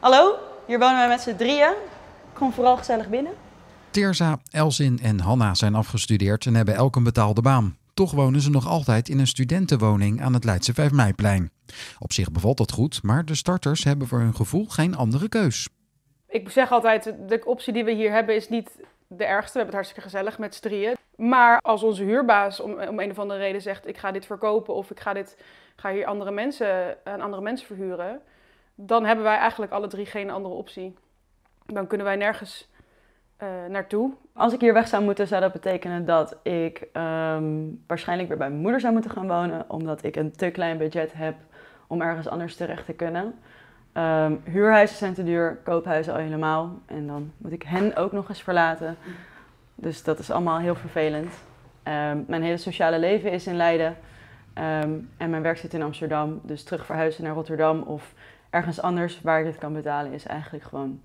Hallo, hier wonen wij met z'n drieën. Kom vooral gezellig binnen. Terza, Elsin en Hanna zijn afgestudeerd en hebben elk een betaalde baan. Toch wonen ze nog altijd in een studentenwoning aan het Leidse 5 Meiplein. Op zich bevalt dat goed, maar de starters hebben voor hun gevoel geen andere keus. Ik zeg altijd, de optie die we hier hebben is niet de ergste. We hebben het hartstikke gezellig met z'n drieën. Maar als onze huurbaas om, om een of andere reden zegt, ik ga dit verkopen of ik ga, dit, ga hier andere mensen, aan andere mensen verhuren dan hebben wij eigenlijk alle drie geen andere optie. Dan kunnen wij nergens eh, naartoe. Als ik hier weg zou moeten, zou dat betekenen dat ik ehm, waarschijnlijk weer bij mijn moeder zou moeten gaan wonen, omdat ik een te klein budget heb om ergens anders terecht te kunnen. Ehm, huurhuizen zijn te duur, koophuizen al helemaal. En dan moet ik hen ook nog eens verlaten. Dus dat is allemaal heel vervelend. Ehm, mijn hele sociale leven is in Leiden. en mijn werk zit in Amsterdam. Dus terug verhuizen naar Rotterdam of ergens anders waar ik het kan betalen is eigenlijk gewoon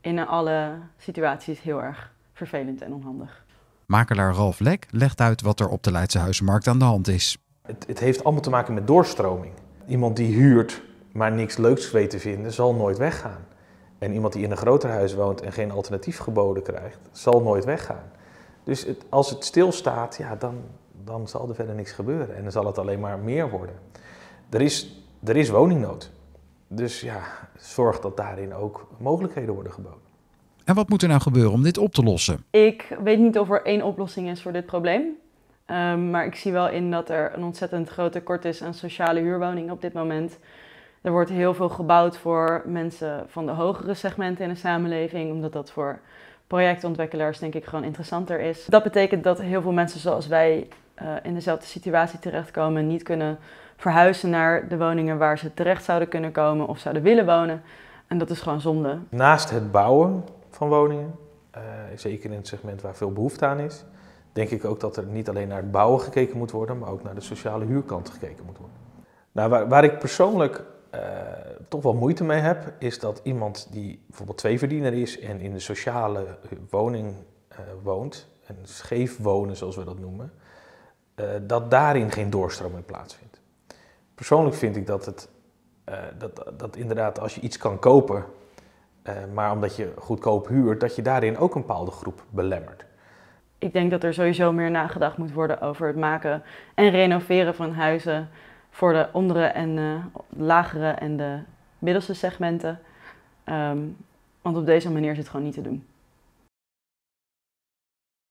in alle situaties heel erg vervelend en onhandig. Makelaar Ralf Lek legt uit wat er op de Leidse huizenmarkt aan de hand is. Het, het heeft allemaal te maken met doorstroming. Iemand die huurt, maar niks leuks weet te vinden, zal nooit weggaan. En iemand die in een groter huis woont en geen alternatief geboden krijgt, zal nooit weggaan. Dus het, als het stilstaat, ja, dan, dan zal er verder niks gebeuren. En dan zal het alleen maar meer worden. Er is, er is woningnood dus ja, zorg dat daarin ook mogelijkheden worden geboden. En wat moet er nou gebeuren om dit op te lossen? Ik weet niet of er één oplossing is voor dit probleem. Ehm, maar ik zie wel in dat er een ontzettend groot tekort is aan sociale huurwoningen op dit moment. Er wordt heel veel gebouwd voor mensen van de hogere segmenten in de samenleving, omdat dat voor projectontwikkelaars denk ik gewoon interessanter is. Dat betekent dat heel veel mensen zoals wij eh, in dezelfde situatie terechtkomen niet kunnen verhuizen naar de woningen waar ze terecht zouden kunnen komen of zouden willen wonen. En dat is gewoon zonde. Naast het bouwen van woningen, eh, zeker in het segment waar veel behoefte aan is, denk ik ook dat er niet alleen naar het bouwen gekeken moet worden, maar ook naar de sociale huurkant gekeken moet worden. Nou, waar, waar ik persoonlijk eh, toch wel moeite mee heb, is dat iemand die bijvoorbeeld tweeverdiener is en in de sociale woning woont, en scheef wonen zoals we dat noemen, eh, dat daarin geen doorstroming plaatsvindt. Persoonlijk vind ik dat het eh, dat, dat inderdaad als je iets kan kopen, eh, maar omdat je goedkoop huurt, dat je daarin ook een bepaalde groep belemmert. Ik denk dat er sowieso meer nagedacht moet worden over het maken en renoveren van huizen voor de onderen en de lagere en de middelste segmenten. Ehm, want op deze manier is het gewoon niet te doen.